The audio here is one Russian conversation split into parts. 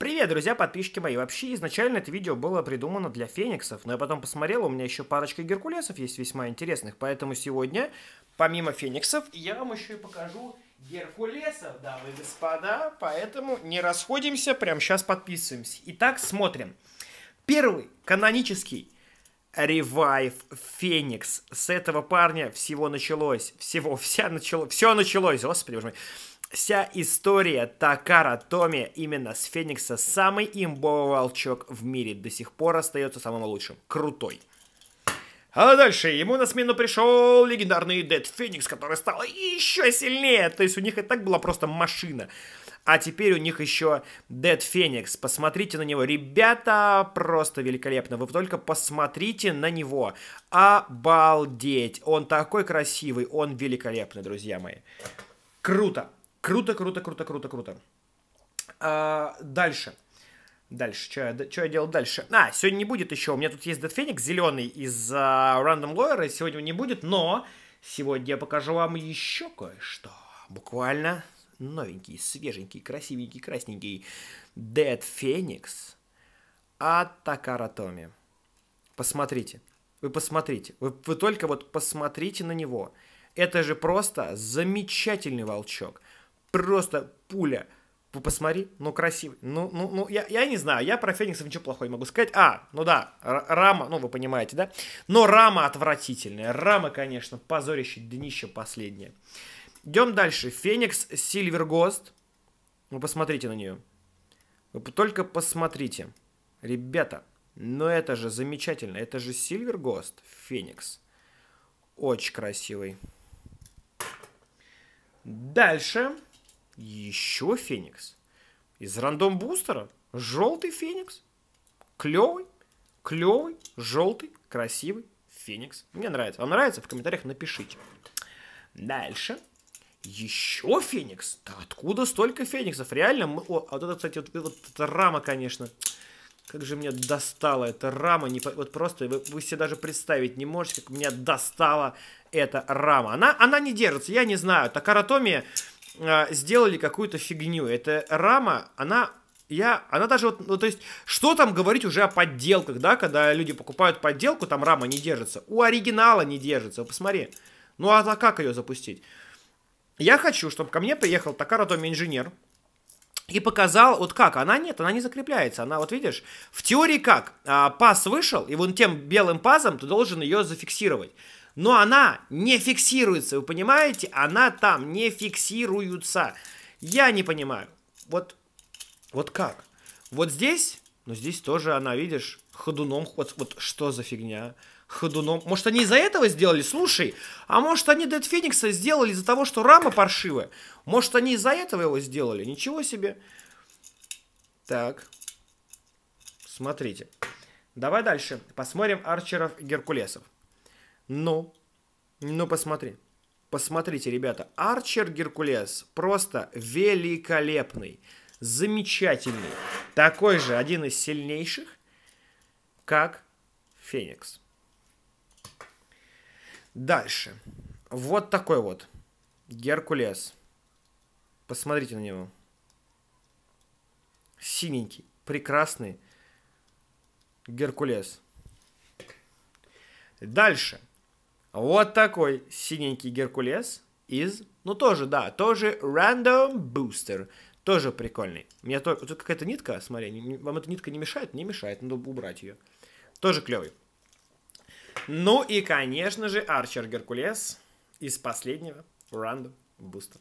Привет, друзья, подписчики мои. Вообще, изначально это видео было придумано для фениксов, но я потом посмотрел, у меня еще парочка геркулесов есть весьма интересных, поэтому сегодня, помимо фениксов, я вам еще и покажу геркулесов, дамы и господа, поэтому не расходимся, прямо сейчас подписываемся. Итак, смотрим. Первый, канонический, Ревайв Феникс. С этого парня всего началось. Всего, вся начало, все началось, господи боже мой вся история Такара Томи именно с Феникса самый имбовый волчок в мире. До сих пор остается самым лучшим. Крутой. А дальше ему на смену пришел легендарный Дед Феникс, который стал еще сильнее. То есть у них и так была просто машина. А теперь у них еще Дед Феникс. Посмотрите на него. Ребята, просто великолепно. Вы только посмотрите на него. Обалдеть. Он такой красивый. Он великолепный, друзья мои. Круто. Круто, круто, круто, круто, круто. А, дальше. Дальше, что я, что я делал дальше? А, сегодня не будет еще, у меня тут есть Dead Phoenix зеленый из uh, Random Lawyer, сегодня его не будет, но сегодня я покажу вам еще кое-что. Буквально новенький, свеженький, красивенький, красненький Dead Phoenix от Такара Томи. Посмотрите, вы посмотрите, вы, вы только вот посмотрите на него. Это же просто замечательный волчок – просто пуля. Посмотри, ну красивый. Ну, ну, ну, я, я не знаю, я про Феникса ничего плохого не могу сказать. А, ну да, рама, ну вы понимаете, да? Но рама отвратительная. Рама, конечно, позорище, днище последнее. Идем дальше. Феникс Сильвер Гост. Вы посмотрите на нее. Вы только посмотрите. Ребята, но ну это же замечательно. Это же Silver Ghost, Феникс. Очень красивый. Дальше. Еще Феникс. Из рандом бустера желтый Феникс. Клевый, клевый, желтый, красивый Феникс. Мне нравится. Вам нравится? В комментариях напишите. Дальше. Еще Феникс? Да откуда столько Фениксов? Реально, мы... О, а вот это, кстати, вот, вот эта рама, конечно. Как же меня достала эта рама. Не... Вот просто вы, вы себе даже представить не можете, как меня достала эта рама. Она, она не держится, я не знаю. Такаратомия а, сделали какую-то фигню. Эта рама, она я, она даже вот, ну, то есть, что там говорить уже о подделках, да, когда люди покупают подделку, там рама не держится, у оригинала не держится, посмотри. Ну, а как ее запустить? Я хочу, чтобы ко мне приехал Такара Томи инженер и показал, вот как, она нет, она не закрепляется, она, вот видишь, в теории как, а, пас вышел, и вон тем белым пазом ты должен ее зафиксировать но она не фиксируется, вы понимаете? Она там не фиксируется. Я не понимаю. Вот, вот как? Вот здесь, но здесь тоже она, видишь, ходуном, вот, вот что за фигня? Ходуном. Может, они из-за этого сделали? Слушай, а может, они Дед Феникса сделали из-за того, что рама паршивая? Может, они из-за этого его сделали? Ничего себе. Так. Смотрите. Давай дальше. Посмотрим арчеров и Геркулесов. Ну, ну посмотри. Посмотрите, ребята, Арчер Геркулес просто великолепный, замечательный. Такой же один из сильнейших, как Феникс. Дальше. Вот такой вот. Геркулес. Посмотрите на него. Синенький, прекрасный Геркулес. Дальше. Вот такой синенький Геркулес из... Ну, тоже, да, тоже Random Booster. Тоже прикольный. Мне только... Тут какая-то нитка, смотри, вам эта нитка не мешает? Не мешает, надо убрать ее. Тоже клевый. Ну и, конечно же, Арчер Геркулес из последнего Random Booster.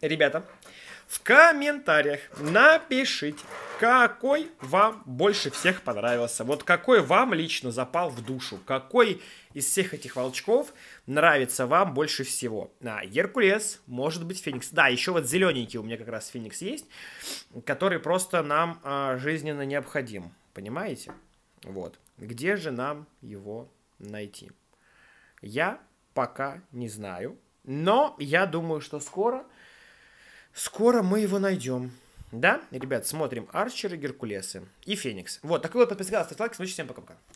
Ребята, в комментариях напишите, какой вам больше всех понравился? Вот какой вам лично запал в душу? Какой из всех этих волчков нравится вам больше всего? А, Геркулес, может быть, Феникс. Да, еще вот зелененький у меня как раз Феникс есть, который просто нам а, жизненно необходим. Понимаете? Вот. Где же нам его найти? Я пока не знаю, но я думаю, что скоро, скоро мы его найдем. Да, ребят, смотрим Арчеры, Геркулесы. И Феникс. Вот, такой вот подписка, ставьте лайк, смотрите, всем пока-пока.